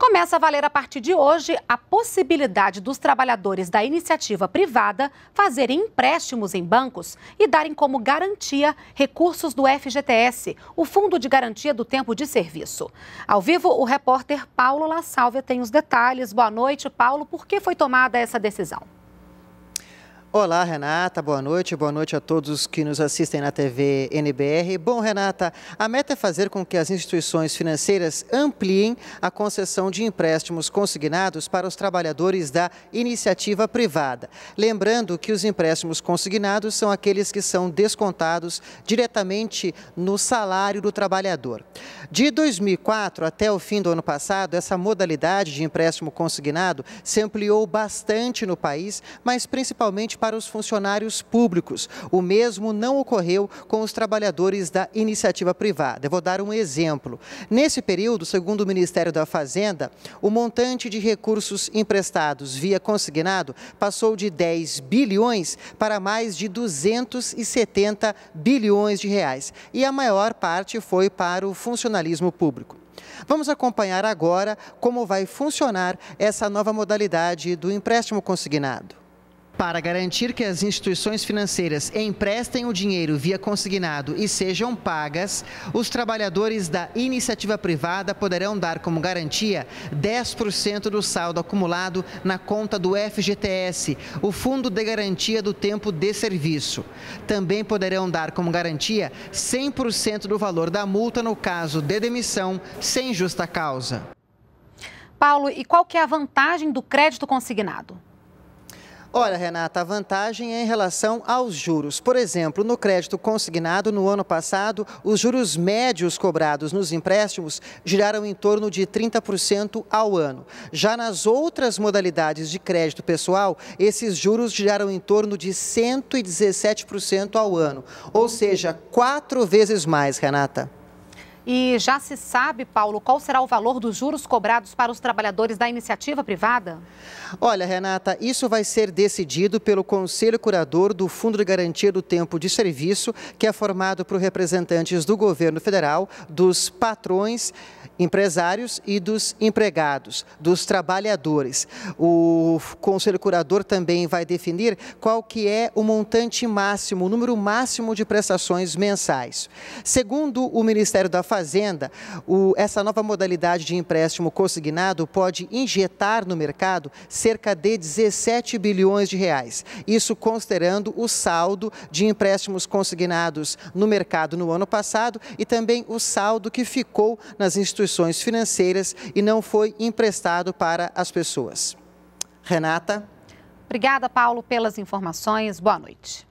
Começa a valer a partir de hoje a possibilidade dos trabalhadores da iniciativa privada fazerem empréstimos em bancos e darem como garantia recursos do FGTS, o Fundo de Garantia do Tempo de Serviço. Ao vivo, o repórter Paulo La Sálvia tem os detalhes. Boa noite, Paulo. Por que foi tomada essa decisão? Olá, Renata. Boa noite. Boa noite a todos que nos assistem na TV NBR. Bom, Renata, a meta é fazer com que as instituições financeiras ampliem a concessão de empréstimos consignados para os trabalhadores da iniciativa privada. Lembrando que os empréstimos consignados são aqueles que são descontados diretamente no salário do trabalhador. De 2004 até o fim do ano passado, essa modalidade de empréstimo consignado se ampliou bastante no país, mas principalmente para os funcionários públicos. O mesmo não ocorreu com os trabalhadores da iniciativa privada. Eu vou dar um exemplo. Nesse período, segundo o Ministério da Fazenda, o montante de recursos emprestados via consignado passou de 10 bilhões para mais de 270 bilhões de reais. E a maior parte foi para o funcionário jornalismo público. Vamos acompanhar agora como vai funcionar essa nova modalidade do empréstimo consignado. Para garantir que as instituições financeiras emprestem o dinheiro via consignado e sejam pagas, os trabalhadores da iniciativa privada poderão dar como garantia 10% do saldo acumulado na conta do FGTS, o Fundo de Garantia do Tempo de Serviço. Também poderão dar como garantia 100% do valor da multa no caso de demissão sem justa causa. Paulo, e qual que é a vantagem do crédito consignado? Olha, Renata, a vantagem é em relação aos juros. Por exemplo, no crédito consignado, no ano passado, os juros médios cobrados nos empréstimos giraram em torno de 30% ao ano. Já nas outras modalidades de crédito pessoal, esses juros giraram em torno de 117% ao ano. Ou seja, quatro vezes mais, Renata. E já se sabe, Paulo, qual será o valor dos juros cobrados para os trabalhadores da iniciativa privada? Olha, Renata, isso vai ser decidido pelo Conselho Curador do Fundo de Garantia do Tempo de Serviço, que é formado por representantes do governo federal, dos patrões, empresários e dos empregados, dos trabalhadores. O Conselho Curador também vai definir qual que é o montante máximo, o número máximo de prestações mensais. Segundo o Ministério da Fazenda, o, essa nova modalidade de empréstimo consignado pode injetar no mercado cerca de 17 bilhões de reais. Isso considerando o saldo de empréstimos consignados no mercado no ano passado e também o saldo que ficou nas instituições financeiras e não foi emprestado para as pessoas. Renata. Obrigada, Paulo, pelas informações. Boa noite.